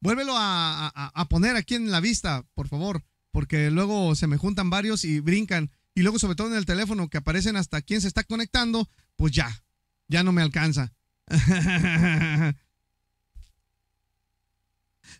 vuélvelo a, a, poner aquí en la vista, por favor, porque luego se me juntan varios y brincan. Y luego, sobre todo en el teléfono, que aparecen hasta quién se está conectando, pues ya, ya no me alcanza.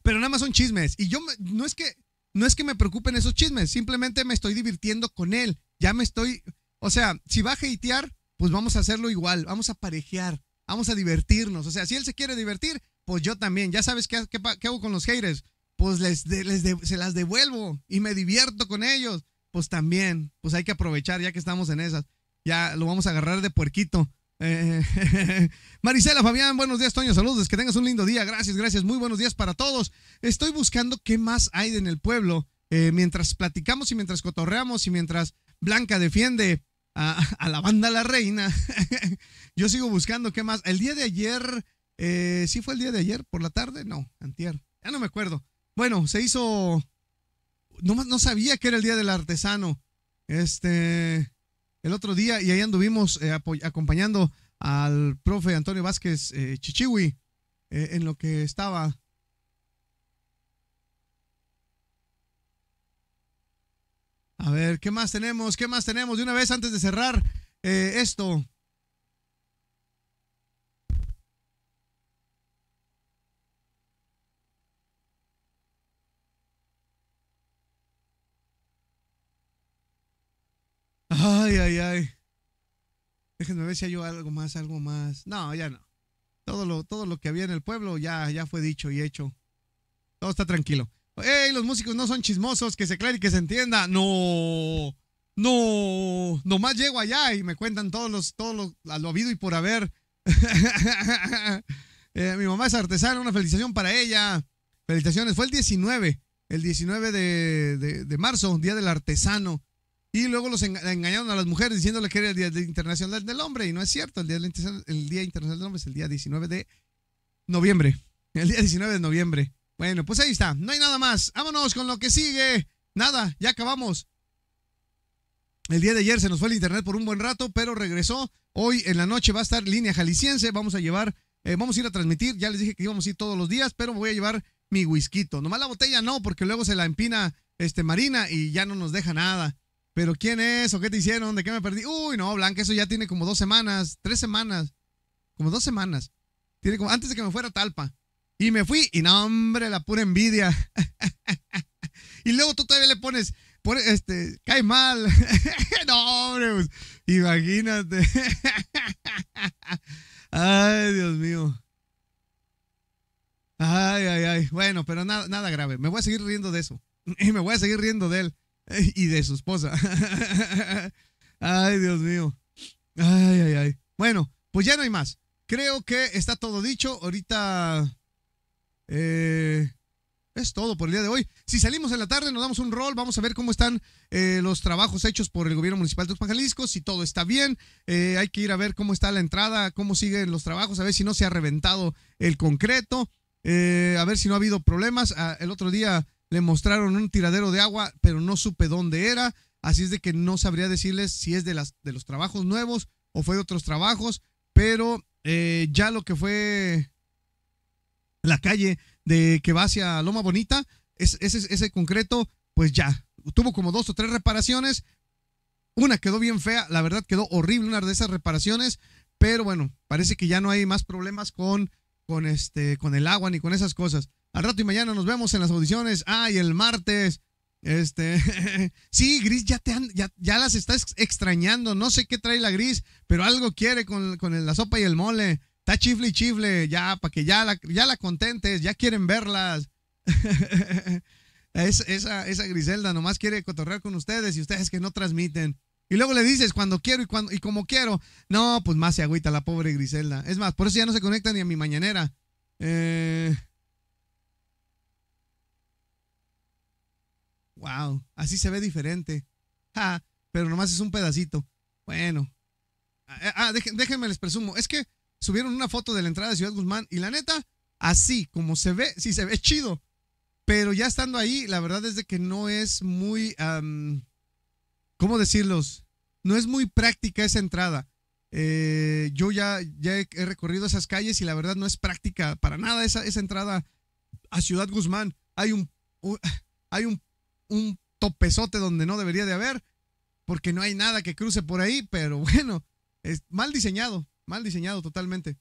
Pero nada más son chismes. Y yo no es que no es que me preocupen esos chismes, simplemente me estoy divirtiendo con él. Ya me estoy, o sea, si va a hatear, pues vamos a hacerlo igual, vamos a parejear, vamos a divertirnos. O sea, si él se quiere divertir, pues yo también. Ya sabes qué, qué, hago con los haters. Pues les, les se las devuelvo y me divierto con ellos. Pues también, pues hay que aprovechar ya que estamos en esas. Ya lo vamos a agarrar de puerquito. Eh, Marisela, Fabián, buenos días, Toño. Saludos, que tengas un lindo día. Gracias, gracias. Muy buenos días para todos. Estoy buscando qué más hay en el pueblo. Eh, mientras platicamos y mientras cotorreamos y mientras Blanca defiende a, la banda La Reina, yo sigo buscando qué más. El día de ayer, eh, ¿sí fue el día de ayer? ¿Por la tarde? No, antier. Ya no me acuerdo. Bueno, se hizo. no sabía que era el día del artesano. Este el otro día y ahí anduvimos eh, acompañando al profe Antonio Vázquez eh, Chichiwi eh, en lo que estaba. A ver, ¿qué más tenemos? ¿Qué más tenemos? De una vez antes de cerrar esto. Ay, ay, ay. Déjenme ver si hay algo más, algo más. No, ya no. Todo lo, todo lo que había en el pueblo ya, ya fue dicho y hecho. Todo está tranquilo. ¡Ey! Los músicos no son chismosos, que se aclare y que se entienda. No, no. Nomás llego allá y me cuentan todos los, todos lo habido y por haber. Eh, mi mamá es artesana, una felicitación para ella. Felicitaciones. Fue el 19, el 19 de marzo, Día del Artesano. Y luego los engañaron a las mujeres diciéndole que era el Día Internacional del Hombre. Y no es cierto, el Día, Internacional del Hombre es el día 19 de noviembre. El día 19 de noviembre. Bueno, pues ahí está. No hay nada más. Vámonos con lo que sigue. Nada, ya acabamos. El día de ayer se nos fue el internet por un buen rato, pero regresó. Hoy en la noche va a estar línea jalisciense. Vamos a llevar, eh, vamos a ir a transmitir. Ya les dije que íbamos a ir todos los días, pero voy a llevar mi whisky. Nomás la botella no, porque luego se la empina este Marina y ya no nos deja nada. ¿Pero quién es? ¿O qué te hicieron? ¿De qué me perdí? Uy, no, Blanca, eso ya tiene como dos semanas, tres semanas, como dos semanas. Tiene como, antes de que me fuera Talpa. Y me fui, y no, hombre, la pura envidia. y luego tú todavía le pones, este, cae mal. no, hombre, pues, imagínate. ay, Dios mío. Ay, ay, ay. Bueno, pero nada, nada grave. Me voy a seguir riendo de eso. Y me voy a seguir riendo de él. Y de su esposa. ay, Dios mío. Ay, ay, ay. Bueno, pues ya no hay más. Creo que está todo dicho. Ahorita... Eh, es todo por el día de hoy. Si salimos en la tarde, nos damos un rol, vamos a ver cómo están eh, los trabajos hechos por el gobierno municipal de Tuxpan, Jalisco, si todo está bien. Eh, hay que ir a ver cómo está la entrada, cómo siguen los trabajos, a ver si no se ha reventado el concreto, a ver si no ha habido problemas. Ah, el otro día le mostraron un tiradero de agua, pero no supe dónde era, así es de que no sabría decirles si es de, las, de los trabajos nuevos o fue de otros trabajos, pero eh, ya lo que fue la calle de que va hacia Loma Bonita, ese, concreto, pues ya, tuvo como dos o tres reparaciones, una quedó bien fea, la verdad quedó horrible una de esas reparaciones, pero bueno, parece que ya no hay más problemas con, este, con el agua ni con esas cosas. Al rato y mañana nos vemos en las audiciones. Ah, el martes. Este. sí, Gris ya, te ya, ya, las estás extrañando. No sé qué trae la Gris, pero algo quiere con, la sopa y el mole. Está chifle y chifle, ya, para que ya la, ya la contentes, ya quieren verlas. esa, Griselda nomás quiere cotorrear con ustedes y ustedes que no transmiten. Y luego le dices cuando quiero y cuando y como quiero. No, pues más se agüita la pobre Griselda. Es más, por eso ya no se conecta ni a mi mañanera. Eh, Wow, así se ve diferente. Ja, pero nomás es un pedacito. Bueno. Ah, eh, ah déjenme les presumo. Es que subieron una foto de la entrada de Ciudad Guzmán y la neta, así como se ve, sí se ve chido. Pero ya estando ahí, la verdad es de que no es muy, ¿cómo decirlos? No es muy práctica esa entrada. Eh, yo ya, ya he, recorrido esas calles y la verdad no es práctica para nada esa, entrada a Ciudad Guzmán. Hay un, hay un un topezote donde no debería de haber, porque no hay nada que cruce por ahí, pero bueno, es mal diseñado, mal diseñado totalmente.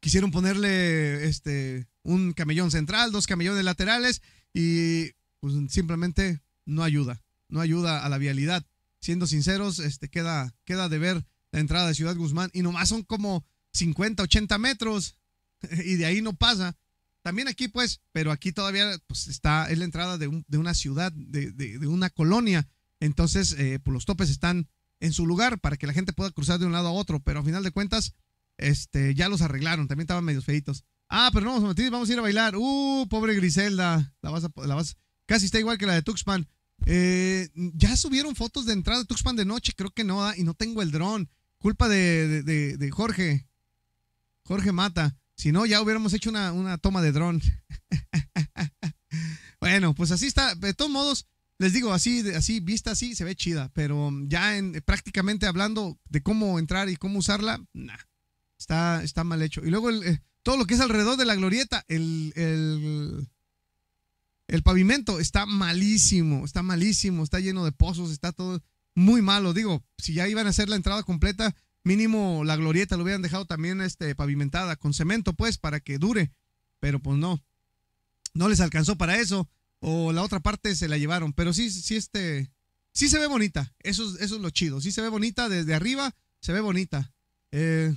Quisieron ponerle este un camellón central, dos camellones laterales y pues, simplemente no ayuda, no ayuda a la vialidad. Siendo sinceros, este queda queda de ver la entrada de Ciudad Guzmán y nomás son como 50, 80 metros y de ahí no pasa. También aquí, pues, pero aquí todavía pues, está, es la entrada de, una ciudad, de, una colonia. Entonces, eh, pues, los topes están en su lugar para que la gente pueda cruzar de un lado a otro. Pero a final de cuentas, este, ya los arreglaron. También estaban medio feitos. Ah, pero no vamos a vamos a ir a bailar. Uh, pobre Griselda. casi está igual que la de Tuxpan. Eh, ya subieron fotos de entrada de Tuxpan de noche, creo que no, ah, y no tengo el dron. Culpa de Jorge. Jorge Mata. Si no, ya hubiéramos hecho una, toma de dron. bueno, pues así está. De todos modos, les digo, así, así, vista así, se ve chida. Pero ya en, prácticamente hablando de cómo entrar y cómo usarla, nah, está, está mal hecho. Y luego eh, todo lo que es alrededor de la glorieta, el, el pavimento está malísimo, está malísimo, está lleno de pozos, está todo muy malo. Digo, si ya iban a hacer la entrada completa, mínimo la glorieta lo hubieran dejado también este, pavimentada con cemento, pues, para que dure. Pero pues no, no les alcanzó para eso. O la otra parte se la llevaron. Pero sí, sí, este, sí se ve bonita. Eso, eso es lo chido. Sí se ve bonita desde arriba, se ve bonita. Eh.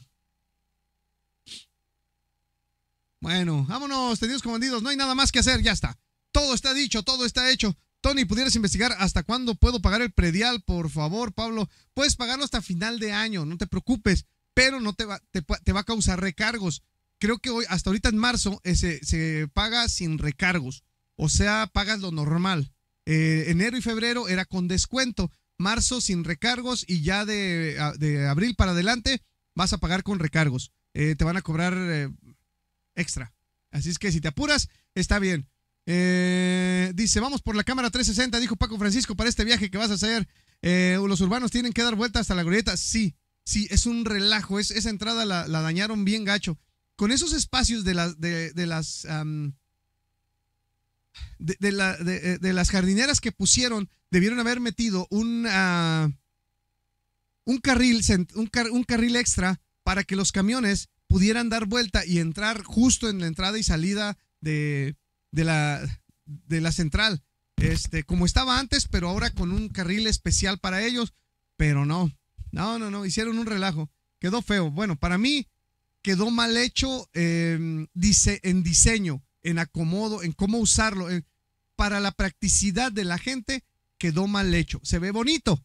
bueno, vámonos, tenidos comandidos. No hay nada más que hacer, ya está. Todo está dicho, todo está hecho. Tony, ¿pudieras investigar hasta cuándo puedo pagar el predial? Por favor, Pablo, puedes pagarlo hasta final de año, no te preocupes, pero no te va, te, va a causar recargos. Creo que hoy, hasta ahorita en marzo, eh, se, paga sin recargos, o sea, pagas lo normal. Eh, enero y febrero era con descuento, marzo sin recargos y ya de, abril para adelante vas a pagar con recargos. Eh, te van a cobrar extra. Así es que si te apuras, está bien. Eh, dice, vamos por la cámara 360, dijo Paco Francisco, para este viaje que vas a hacer. Eh, los urbanos tienen que dar vuelta hasta la grieta. Sí, sí, es un relajo. Es, esa entrada la, dañaron bien gacho. Con esos espacios de las. De, las eh, de, las jardineras que pusieron, debieron haber metido un, ah, carril, un carril extra para que los camiones pudieran dar vuelta y entrar justo en la entrada y salida de, de la, de la central, este, como estaba antes, pero ahora con un carril especial para ellos, pero no, no, no, no, hicieron un relajo, quedó feo. Bueno, para mí quedó mal hecho em, dice, en diseño, en acomodo, en cómo usarlo, para la practicidad de la gente, quedó mal hecho. Se ve bonito,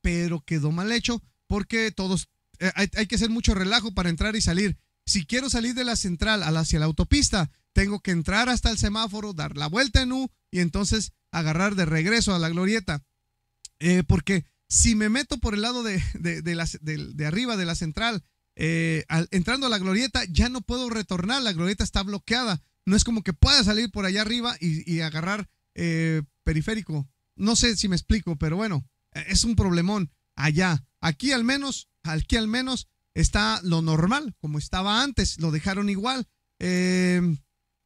pero quedó mal hecho porque todos, eh, hay, hay que hacer mucho relajo para entrar y salir. Si quiero salir de la central hacia la autopista, tengo que entrar hasta el semáforo, dar la vuelta en U y entonces agarrar de regreso a la glorieta. Eh, porque si me meto por el lado de, de, de, arriba de la central, eh, entrando a la glorieta, ya no puedo retornar, la glorieta está bloqueada. No es como que pueda salir por allá arriba y, agarrar eh, periférico. No sé si me explico, pero bueno, es un problemón allá. Aquí al menos, aquí al menos está lo normal, como estaba antes, lo dejaron igual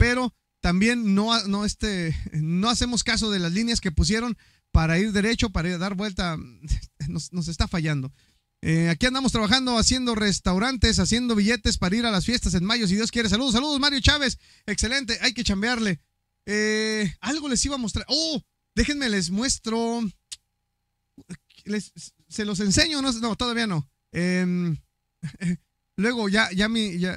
pero también no, no, este, no hacemos caso de las líneas que pusieron para ir derecho, para dar vuelta. Nos, está fallando. Eh, aquí andamos trabajando, haciendo restaurantes, haciendo billetes para ir a las fiestas en mayo, si Dios quiere. Saludos, saludos, Mario Chávez. Excelente, hay que chambearle. Eh, algo les iba a mostrar. Oh, déjenme, les muestro. se los enseño, no, todavía no. Em, luego, ya, ya mi, ya,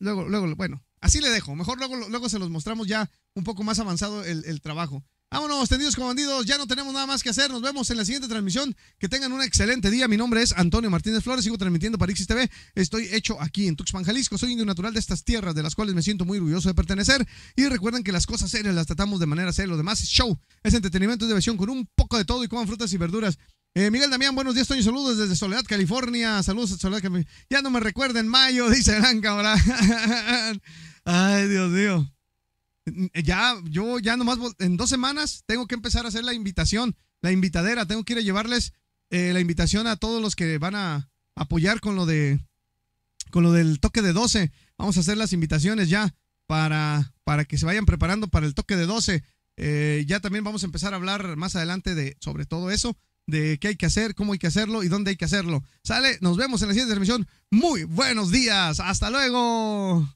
luego, luego, bueno, Así le dejo. Mejor luego, luego se los mostramos ya un poco más avanzado el, trabajo. Vámonos, tendidos como bandidos. Ya no tenemos nada más que hacer. Nos vemos en la siguiente transmisión. Que tengan un excelente día. Mi nombre es Antonio Martínez Flores. Sigo transmitiendo para Ixis TV. Estoy hecho aquí en Tuxpan, Jalisco. Soy indio natural de estas tierras, de las cuales me siento muy orgulloso de pertenecer. Y recuerden que las cosas serias las tratamos de manera seria. Lo demás es show. Es entretenimiento y diversión con un poco de todo y coman frutas y verduras. Eh, Miguel Damián, buenos días, Toño. Saludos desde Soledad, California. Saludos, Soledad, California. Ya no me recuerden mayo, dice Blanca, ahora. Ay, Dios mío. Ya, yo ya nomás en dos semanas tengo que empezar a hacer la invitación, la invitadera. Tengo que ir a llevarles eh, la invitación a todos los que van a apoyar con lo de con lo del toque de 12. Vamos a hacer las invitaciones ya para, para que se vayan preparando para el toque de 12. Eh, ya también vamos a empezar a hablar más adelante de sobre todo eso, de qué hay que hacer, cómo hay que hacerlo y dónde hay que hacerlo. Sale, nos vemos en la siguiente transmisión. Muy buenos días, hasta luego.